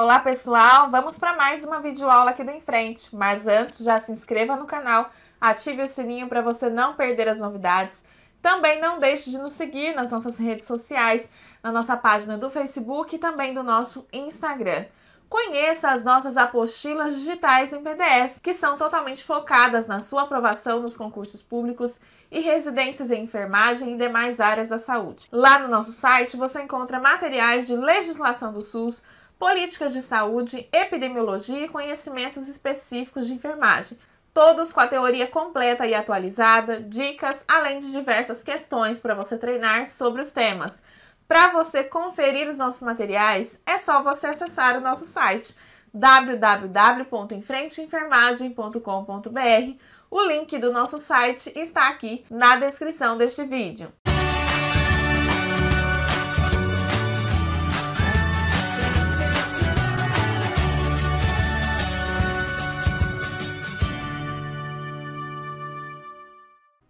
Olá pessoal, vamos para mais uma videoaula aqui do Em Frente, mas antes já se inscreva no canal, ative o sininho para você não perder as novidades. Também não deixe de nos seguir nas nossas redes sociais, na nossa página do Facebook e também do nosso Instagram. Conheça as nossas apostilas digitais em PDF, que são totalmente focadas na sua aprovação nos concursos públicos e residências em enfermagem e demais áreas da saúde. Lá no nosso site você encontra materiais de legislação do SUS, políticas de saúde, epidemiologia e conhecimentos específicos de enfermagem, todos com a teoria completa e atualizada, dicas, além de diversas questões para você treinar sobre os temas. Para você conferir os nossos materiais, é só você acessar o nosso site www.enfrenteenfermagem.com.br. O link do nosso site está aqui na descrição deste vídeo.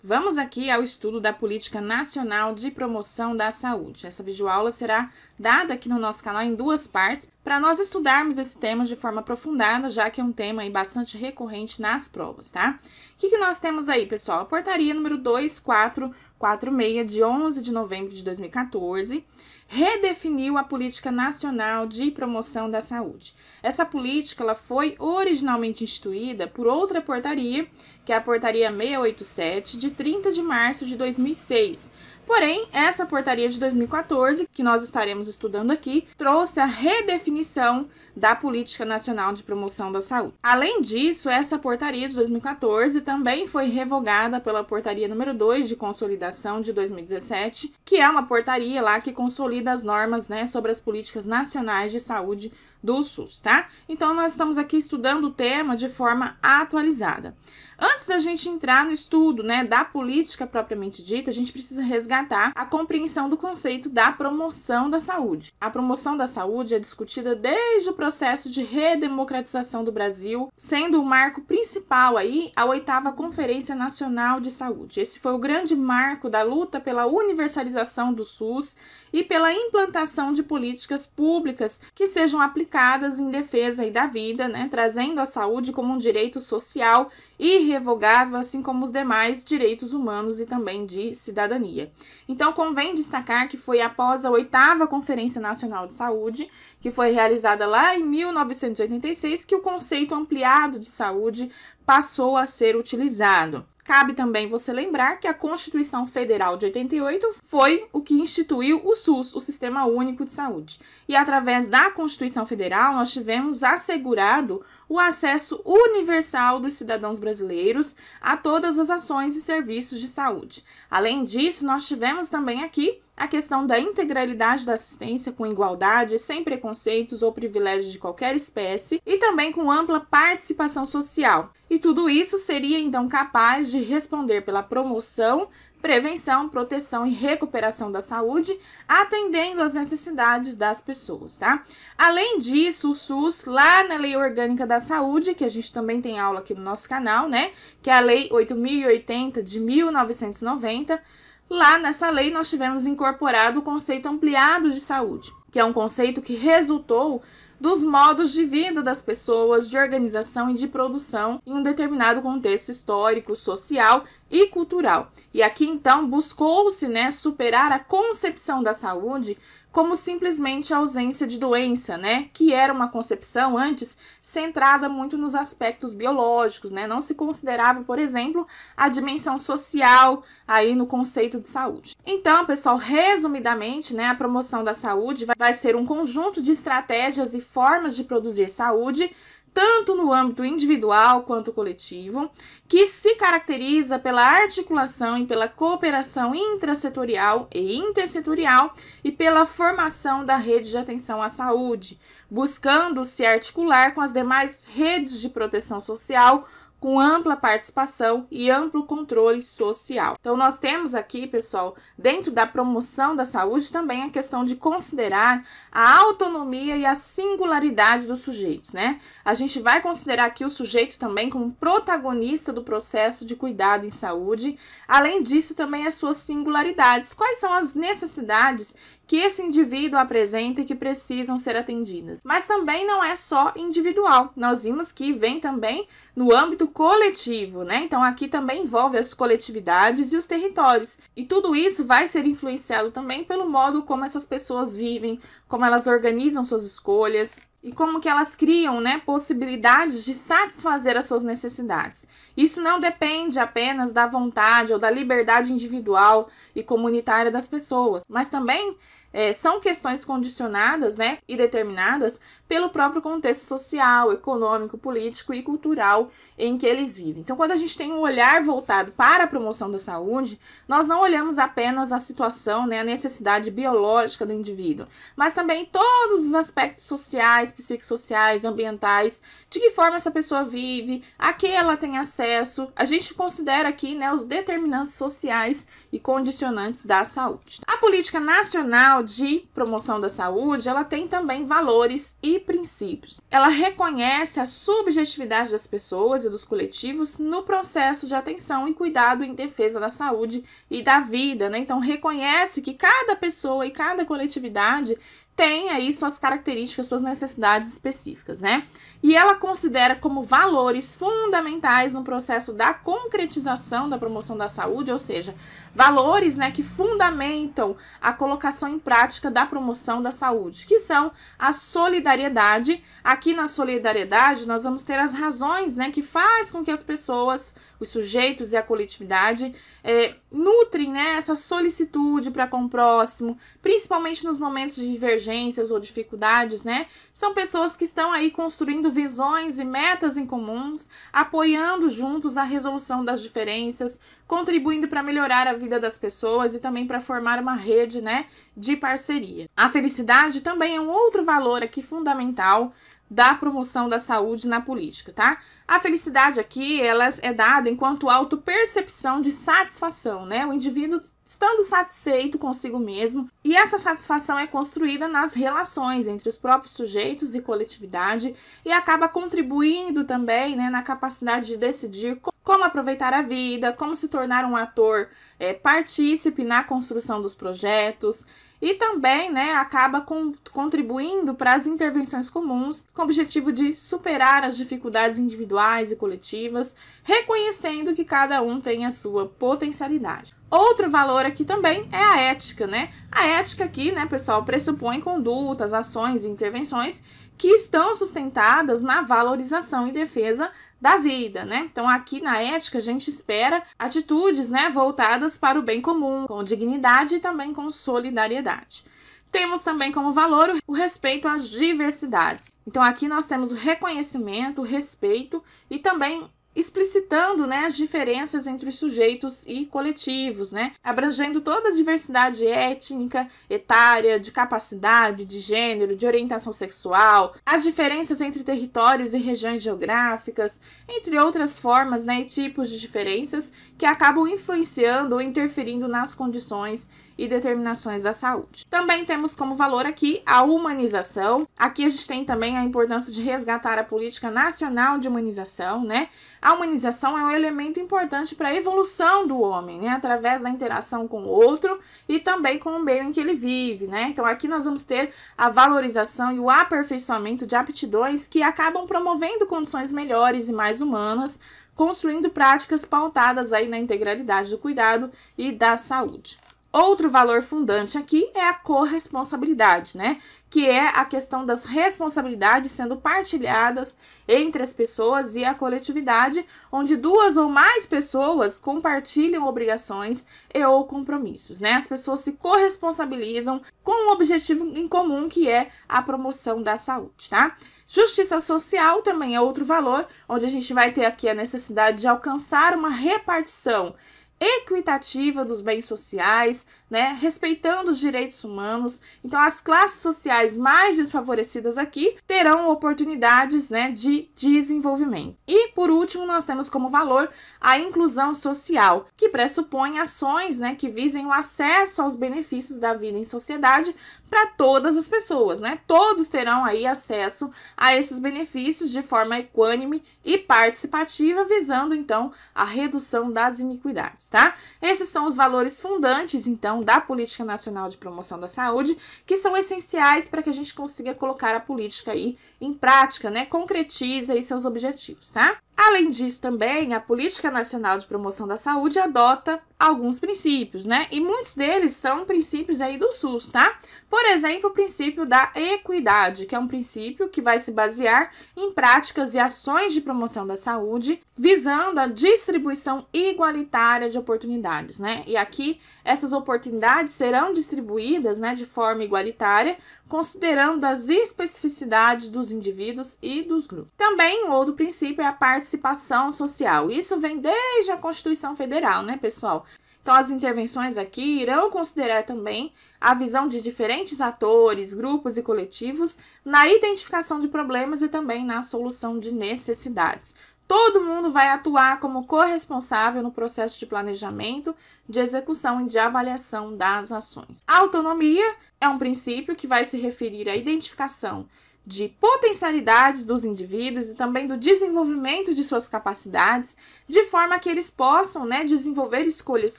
Vamos aqui ao estudo da Política Nacional de Promoção da Saúde. Essa videoaula será dada aqui no nosso canal em duas partes, para nós estudarmos esse tema de forma aprofundada, já que é um tema aí bastante recorrente nas provas, tá? O que, que nós temos aí, pessoal? A portaria número 24. 46, de 11 de novembro de 2014, redefiniu a Política Nacional de Promoção da Saúde. Essa política ela foi originalmente instituída por outra portaria, que é a Portaria 687, de 30 de março de 2006, Porém, essa portaria de 2014, que nós estaremos estudando aqui, trouxe a redefinição da Política Nacional de Promoção da Saúde. Além disso, essa portaria de 2014 também foi revogada pela portaria número 2 de consolidação de 2017, que é uma portaria lá que consolida as normas né, sobre as políticas nacionais de saúde do SUS, tá? Então, nós estamos aqui estudando o tema de forma atualizada. Antes da gente entrar no estudo né, da política propriamente dita, a gente precisa resgatar a compreensão do conceito da promoção da saúde. A promoção da saúde é discutida desde o processo de redemocratização do Brasil, sendo o marco principal aí a oitava Conferência Nacional de Saúde. Esse foi o grande marco da luta pela universalização do SUS e pela implantação de políticas públicas que sejam aplicadas qualificadas em defesa da vida, né, trazendo a saúde como um direito social irrevogável, assim como os demais direitos humanos e também de cidadania. Então, convém destacar que foi após a oitava Conferência Nacional de Saúde, que foi realizada lá em 1986, que o conceito ampliado de saúde passou a ser utilizado. Cabe também você lembrar que a Constituição Federal de 88 foi o que instituiu o SUS, o Sistema Único de Saúde. E através da Constituição Federal, nós tivemos assegurado o acesso universal dos cidadãos brasileiros a todas as ações e serviços de saúde. Além disso, nós tivemos também aqui a questão da integralidade da assistência com igualdade, sem preconceitos ou privilégios de qualquer espécie e também com ampla participação social. E tudo isso seria então capaz de responder pela promoção prevenção, proteção e recuperação da saúde, atendendo às necessidades das pessoas, tá? Além disso, o SUS, lá na Lei Orgânica da Saúde, que a gente também tem aula aqui no nosso canal, né? Que é a Lei 8080 de 1990, lá nessa lei nós tivemos incorporado o conceito ampliado de saúde, que é um conceito que resultou dos modos de vida das pessoas, de organização e de produção em um determinado contexto histórico, social e cultural. E aqui então buscou-se, né, superar a concepção da saúde como simplesmente a ausência de doença, né? Que era uma concepção antes centrada muito nos aspectos biológicos, né? Não se considerava, por exemplo, a dimensão social aí no conceito de saúde. Então, pessoal, resumidamente, né, a promoção da saúde vai ser um conjunto de estratégias e formas de produzir saúde tanto no âmbito individual quanto coletivo, que se caracteriza pela articulação e pela cooperação intrasetorial e intersetorial e pela formação da rede de atenção à saúde, buscando se articular com as demais redes de proteção social com ampla participação e amplo controle social. Então, nós temos aqui, pessoal, dentro da promoção da saúde, também a questão de considerar a autonomia e a singularidade dos sujeitos, né? A gente vai considerar aqui o sujeito também como protagonista do processo de cuidado em saúde, além disso, também as suas singularidades. Quais são as necessidades que esse indivíduo apresenta e que precisam ser atendidas. Mas também não é só individual. Nós vimos que vem também no âmbito coletivo, né? Então aqui também envolve as coletividades e os territórios. E tudo isso vai ser influenciado também pelo modo como essas pessoas vivem, como elas organizam suas escolhas, e como que elas criam né, possibilidades de satisfazer as suas necessidades. Isso não depende apenas da vontade ou da liberdade individual e comunitária das pessoas, mas também é, são questões condicionadas né, e determinadas pelo próprio contexto social, econômico, político e cultural em que eles vivem. Então, quando a gente tem um olhar voltado para a promoção da saúde, nós não olhamos apenas a situação, né, a necessidade biológica do indivíduo, mas também todos os aspectos sociais, psicossociais, ambientais, de que forma essa pessoa vive, a que ela tem acesso. A gente considera aqui né, os determinantes sociais e condicionantes da saúde. A política nacional de Promoção da Saúde, ela tem também valores e princípios. Ela reconhece a subjetividade das pessoas e dos coletivos no processo de atenção e cuidado em defesa da saúde e da vida, né? Então reconhece que cada pessoa e cada coletividade tem aí suas características, suas necessidades específicas, né? e ela considera como valores fundamentais no processo da concretização da promoção da saúde, ou seja, valores né, que fundamentam a colocação em prática da promoção da saúde, que são a solidariedade. Aqui na solidariedade, nós vamos ter as razões né, que faz com que as pessoas, os sujeitos e a coletividade é, nutrem né, essa solicitude para com o próximo, principalmente nos momentos de divergências ou dificuldades, né? São pessoas que estão aí construindo tendo visões e metas em comuns, apoiando juntos a resolução das diferenças, contribuindo para melhorar a vida das pessoas e também para formar uma rede, né, de parceria. A felicidade também é um outro valor aqui fundamental da promoção da saúde na política, tá? A felicidade aqui, ela é dada enquanto autopercepção de satisfação, né? O indivíduo estando satisfeito consigo mesmo, e essa satisfação é construída nas relações entre os próprios sujeitos e coletividade e acaba contribuindo também, né, na capacidade de decidir como aproveitar a vida, como se tornar um ator é, partícipe na construção dos projetos e também né, acaba com, contribuindo para as intervenções comuns com o objetivo de superar as dificuldades individuais e coletivas, reconhecendo que cada um tem a sua potencialidade. Outro valor aqui também é a ética, né? A ética aqui, né, pessoal, pressupõe condutas, ações e intervenções que estão sustentadas na valorização e defesa da vida, né? Então aqui na ética a gente espera atitudes, né, voltadas para o bem comum, com dignidade e também com solidariedade. Temos também como valor o respeito às diversidades. Então aqui nós temos o reconhecimento, o respeito e também explicitando né, as diferenças entre os sujeitos e coletivos, né, abrangendo toda a diversidade étnica, etária, de capacidade, de gênero, de orientação sexual, as diferenças entre territórios e regiões geográficas, entre outras formas né, e tipos de diferenças que acabam influenciando ou interferindo nas condições e determinações da saúde. Também temos como valor aqui a humanização. Aqui a gente tem também a importância de resgatar a política nacional de humanização, né? A humanização é um elemento importante para a evolução do homem, né? Através da interação com o outro e também com o meio em que ele vive, né? Então aqui nós vamos ter a valorização e o aperfeiçoamento de aptidões que acabam promovendo condições melhores e mais humanas, construindo práticas pautadas aí na integralidade do cuidado e da saúde. Outro valor fundante aqui é a corresponsabilidade, né? Que é a questão das responsabilidades sendo partilhadas entre as pessoas e a coletividade, onde duas ou mais pessoas compartilham obrigações e ou compromissos, né? As pessoas se corresponsabilizam com um objetivo em comum que é a promoção da saúde, tá? Justiça social também é outro valor, onde a gente vai ter aqui a necessidade de alcançar uma repartição equitativa dos bens sociais, né, respeitando os direitos humanos. Então, as classes sociais mais desfavorecidas aqui terão oportunidades né, de desenvolvimento. E, por último, nós temos como valor a inclusão social, que pressupõe ações né, que visem o acesso aos benefícios da vida em sociedade para todas as pessoas, né? Todos terão aí acesso a esses benefícios de forma equânime e participativa, visando então a redução das iniquidades, tá? Esses são os valores fundantes, então, da Política Nacional de Promoção da Saúde, que são essenciais para que a gente consiga colocar a política aí em prática, né? Concretiza aí seus objetivos, tá? Além disso, também a Política Nacional de Promoção da Saúde adota alguns princípios, né? E muitos deles são princípios aí do SUS, tá? Por exemplo, o princípio da equidade, que é um princípio que vai se basear em práticas e ações de promoção da saúde, visando a distribuição igualitária de oportunidades, né? E aqui essas oportunidades serão distribuídas, né, de forma igualitária considerando as especificidades dos indivíduos e dos grupos. Também um outro princípio é a participação social. Isso vem desde a Constituição Federal, né, pessoal? Então, as intervenções aqui irão considerar também a visão de diferentes atores, grupos e coletivos na identificação de problemas e também na solução de necessidades. Todo mundo vai atuar como corresponsável no processo de planejamento, de execução e de avaliação das ações. A autonomia é um princípio que vai se referir à identificação de potencialidades dos indivíduos e também do desenvolvimento de suas capacidades, de forma que eles possam né, desenvolver escolhas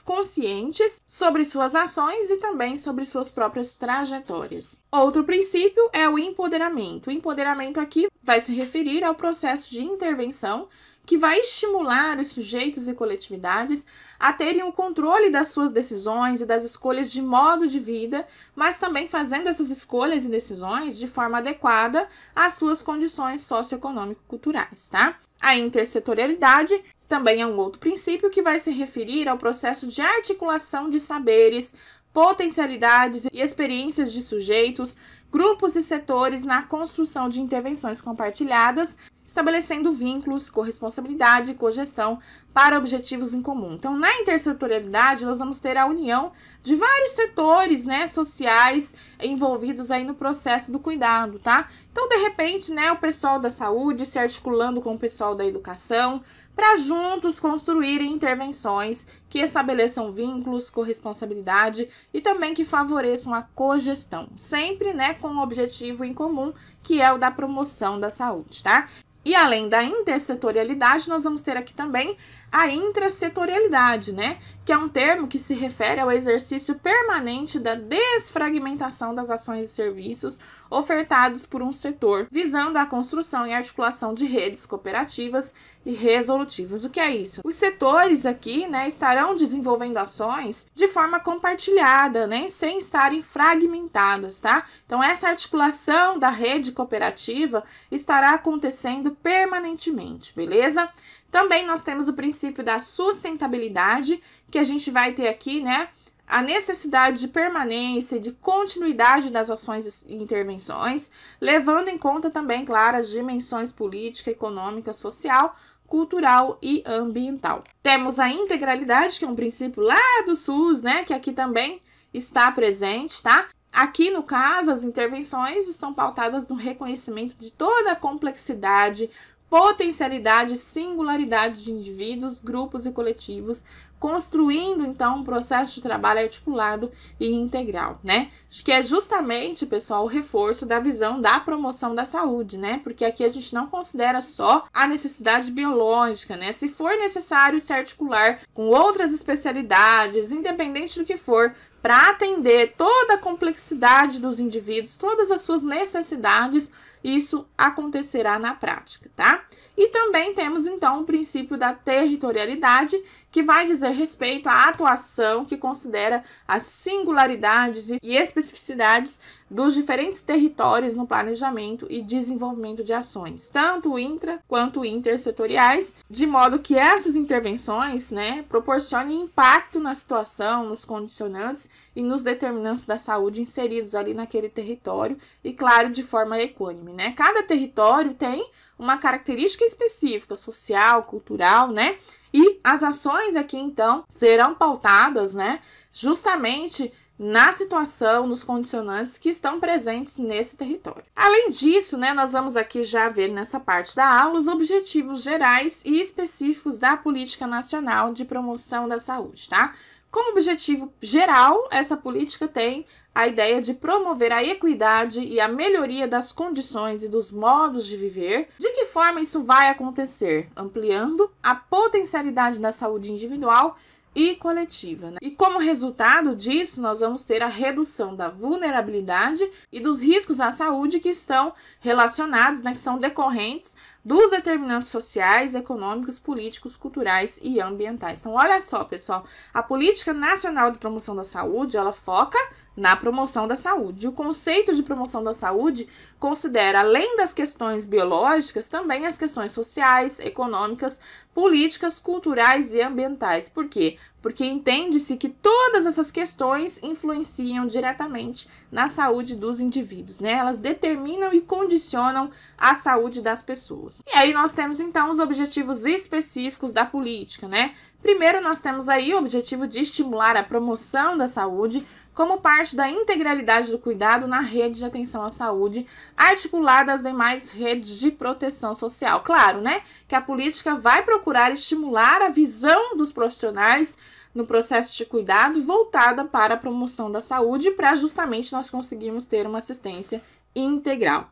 conscientes sobre suas ações e também sobre suas próprias trajetórias. Outro princípio é o empoderamento. O empoderamento aqui vai se referir ao processo de intervenção que vai estimular os sujeitos e coletividades a terem o controle das suas decisões e das escolhas de modo de vida, mas também fazendo essas escolhas e decisões de forma adequada às suas condições socioeconômico-culturais, tá? A intersetorialidade também é um outro princípio que vai se referir ao processo de articulação de saberes, potencialidades e experiências de sujeitos, grupos e setores na construção de intervenções compartilhadas estabelecendo vínculos, corresponsabilidade e cogestão para objetivos em comum. Então, na intersetorialidade, nós vamos ter a união de vários setores, né, sociais envolvidos aí no processo do cuidado, tá? Então, de repente, né, o pessoal da saúde se articulando com o pessoal da educação para juntos construírem intervenções que estabeleçam vínculos, corresponsabilidade e também que favoreçam a cogestão, sempre, né, com o um objetivo em comum, que é o da promoção da saúde, tá? E além da intersetorialidade, nós vamos ter aqui também a intrasetorialidade, né? Que é um termo que se refere ao exercício permanente da desfragmentação das ações e serviços ofertados por um setor, visando a construção e articulação de redes cooperativas e resolutivas. O que é isso? Os setores aqui, né, estarão desenvolvendo ações de forma compartilhada, né, sem estarem fragmentadas, tá? Então essa articulação da rede cooperativa estará acontecendo permanentemente, beleza? Também nós temos o princípio da sustentabilidade, que a gente vai ter aqui, né, a necessidade de permanência e de continuidade das ações e intervenções, levando em conta também, claro, as dimensões política, econômica, social, cultural e ambiental. Temos a integralidade, que é um princípio lá do SUS, né, que aqui também está presente, tá? Aqui, no caso, as intervenções estão pautadas no reconhecimento de toda a complexidade potencialidade, singularidade de indivíduos, grupos e coletivos, construindo então um processo de trabalho articulado e integral, né? Que é justamente, pessoal, o reforço da visão da promoção da saúde, né? Porque aqui a gente não considera só a necessidade biológica, né? Se for necessário se articular com outras especialidades, independente do que for, para atender toda a complexidade dos indivíduos, todas as suas necessidades, isso acontecerá na prática, tá? E também temos então o princípio da territorialidade, que vai dizer respeito à atuação que considera as singularidades e especificidades dos diferentes territórios no planejamento e desenvolvimento de ações, tanto intra quanto intersetoriais, de modo que essas intervenções, né, proporcionem impacto na situação, nos condicionantes e nos determinantes da saúde inseridos ali naquele território e claro, de forma equânime, né? Cada território tem uma característica específica, social, cultural, né? E as ações aqui, então, serão pautadas, né? Justamente na situação, nos condicionantes que estão presentes nesse território. Além disso, né, nós vamos aqui já ver nessa parte da aula os objetivos gerais e específicos da política nacional de promoção da saúde, tá? Como objetivo geral, essa política tem a ideia de promover a equidade e a melhoria das condições e dos modos de viver. De que forma isso vai acontecer? Ampliando a potencialidade da saúde individual e coletiva. Né? E como resultado disso, nós vamos ter a redução da vulnerabilidade e dos riscos à saúde que estão relacionados, né, que são decorrentes dos determinantes sociais, econômicos, políticos, culturais e ambientais. Então, olha só, pessoal, a Política Nacional de Promoção da Saúde, ela foca na promoção da saúde. O conceito de promoção da saúde considera, além das questões biológicas, também as questões sociais, econômicas, políticas, culturais e ambientais. Por quê? porque entende-se que todas essas questões influenciam diretamente na saúde dos indivíduos, né? Elas determinam e condicionam a saúde das pessoas. E aí nós temos então os objetivos específicos da política, né? Primeiro nós temos aí o objetivo de estimular a promoção da saúde, como parte da integralidade do cuidado na rede de atenção à saúde, articulada às demais redes de proteção social. Claro, né, que a política vai procurar estimular a visão dos profissionais no processo de cuidado voltada para a promoção da saúde, para justamente nós conseguirmos ter uma assistência integral.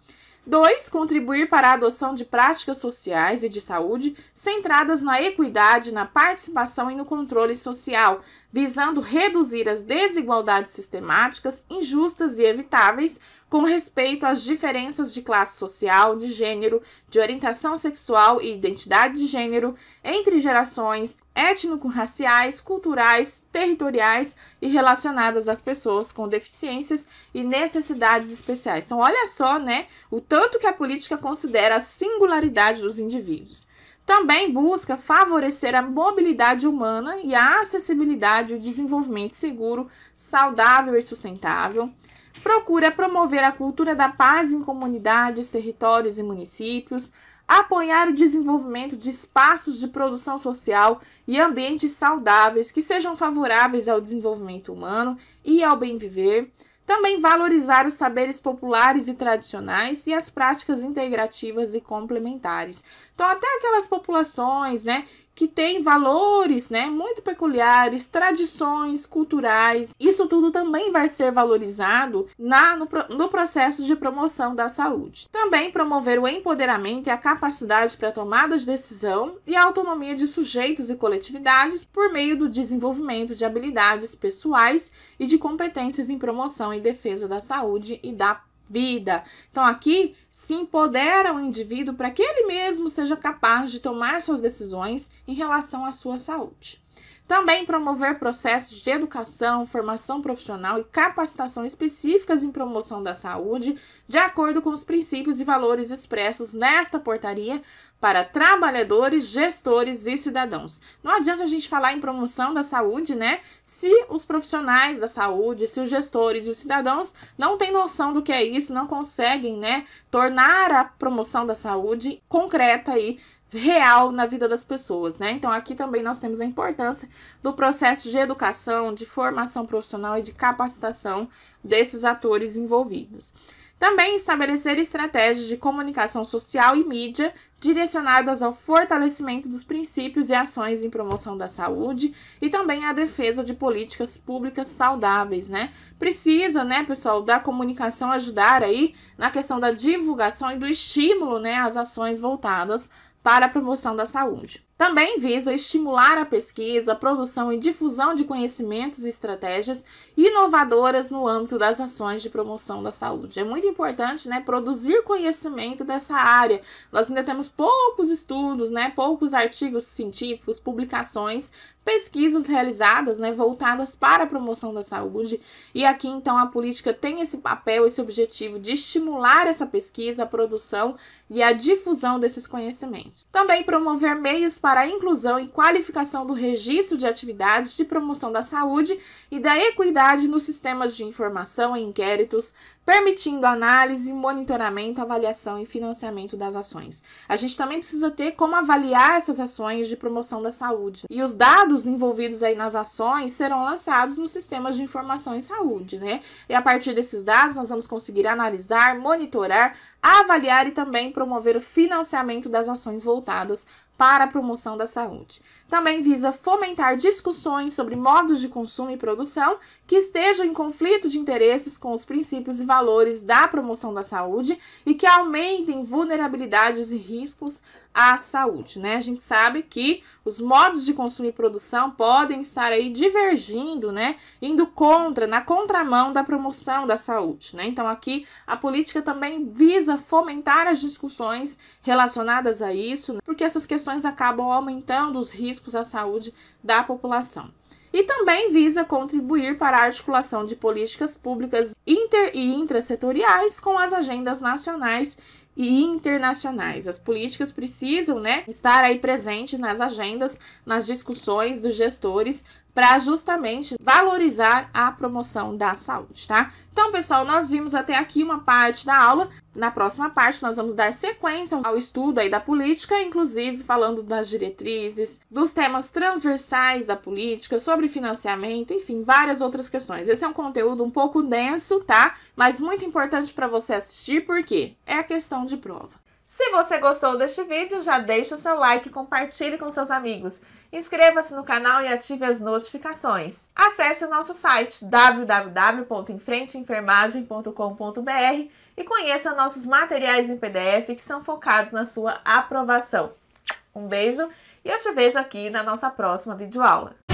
2. Contribuir para a adoção de práticas sociais e de saúde centradas na equidade, na participação e no controle social, visando reduzir as desigualdades sistemáticas, injustas e evitáveis com respeito às diferenças de classe social, de gênero, de orientação sexual e identidade de gênero entre gerações, étnico-raciais, culturais, territoriais e relacionadas às pessoas com deficiências e necessidades especiais. Então, olha só, né, o tanto que a política considera a singularidade dos indivíduos também busca favorecer a mobilidade humana e a acessibilidade e o desenvolvimento seguro, saudável e sustentável, procura promover a cultura da paz em comunidades, territórios e municípios, apoiar o desenvolvimento de espaços de produção social e ambientes saudáveis que sejam favoráveis ao desenvolvimento humano e ao bem viver, também valorizar os saberes populares e tradicionais e as práticas integrativas e complementares. Então, até aquelas populações, né, que tem valores, né, muito peculiares, tradições culturais. Isso tudo também vai ser valorizado na no, no processo de promoção da saúde. Também promover o empoderamento e a capacidade para tomada de decisão e a autonomia de sujeitos e coletividades por meio do desenvolvimento de habilidades pessoais e de competências em promoção e defesa da saúde e da vida. Então, aqui se empodera o indivíduo para que ele mesmo seja capaz de tomar suas decisões em relação à sua saúde. Também promover processos de educação, formação profissional e capacitação específicas em promoção da saúde, de acordo com os princípios e valores expressos nesta portaria, para trabalhadores, gestores e cidadãos. Não adianta a gente falar em promoção da saúde, né? Se os profissionais da saúde, se os gestores e os cidadãos não têm noção do que é isso, não conseguem, né, tornar a promoção da saúde concreta aí real na vida das pessoas, né? Então aqui também nós temos a importância do processo de educação, de formação profissional e de capacitação desses atores envolvidos. Também estabelecer estratégias de comunicação social e mídia direcionadas ao fortalecimento dos princípios e ações em promoção da saúde e também à defesa de políticas públicas saudáveis, né? Precisa, né, pessoal, da comunicação ajudar aí na questão da divulgação e do estímulo, né, às ações voltadas para a promoção da saúde. Também visa estimular a pesquisa, produção e difusão de conhecimentos e estratégias inovadoras no âmbito das ações de promoção da saúde. É muito importante, né, produzir conhecimento dessa área. Nós ainda temos poucos estudos, né, poucos artigos científicos, publicações, pesquisas realizadas, né, voltadas para a promoção da saúde. E aqui então a política tem esse papel, esse objetivo de estimular essa pesquisa, a produção e a difusão desses conhecimentos. Também promover meios para para a inclusão e qualificação do registro de atividades de promoção da saúde e da equidade nos sistemas de informação e inquéritos, permitindo análise, monitoramento, avaliação e financiamento das ações. A gente também precisa ter como avaliar essas ações de promoção da saúde. E os dados envolvidos aí nas ações serão lançados nos sistemas de informação em saúde, né? E a partir desses dados nós vamos conseguir analisar, monitorar, avaliar e também promover o financiamento das ações voltadas para a promoção da saúde. Também visa fomentar discussões sobre modos de consumo e produção que estejam em conflito de interesses com os princípios e valores da promoção da saúde e que aumentem vulnerabilidades e riscos à saúde, né? A gente sabe que os modos de consumo e produção podem estar aí divergindo, né? Indo contra, na contramão da promoção da saúde, né? Então aqui a política também visa fomentar as discussões relacionadas a isso, né? porque essas questões acabam aumentando os riscos à saúde da população e também visa contribuir para a articulação de políticas públicas inter e intrasetoriais com as agendas nacionais e internacionais. As políticas precisam, né, estar aí presentes nas agendas, nas discussões dos gestores para justamente valorizar a promoção da saúde, tá? Então, pessoal, nós vimos até aqui uma parte da aula. Na próxima parte, nós vamos dar sequência ao estudo aí da política, inclusive falando das diretrizes, dos temas transversais da política, sobre financiamento, enfim, várias outras questões. Esse é um conteúdo um pouco denso, tá? Mas muito importante para você assistir, porque é a questão de prova. Se você gostou deste vídeo, já deixa o seu like, compartilhe com seus amigos, inscreva-se no canal e ative as notificações. Acesse o nosso site www.enfrenteenfermagem.com.br e conheça nossos materiais em PDF que são focados na sua aprovação. Um beijo e eu te vejo aqui na nossa próxima videoaula.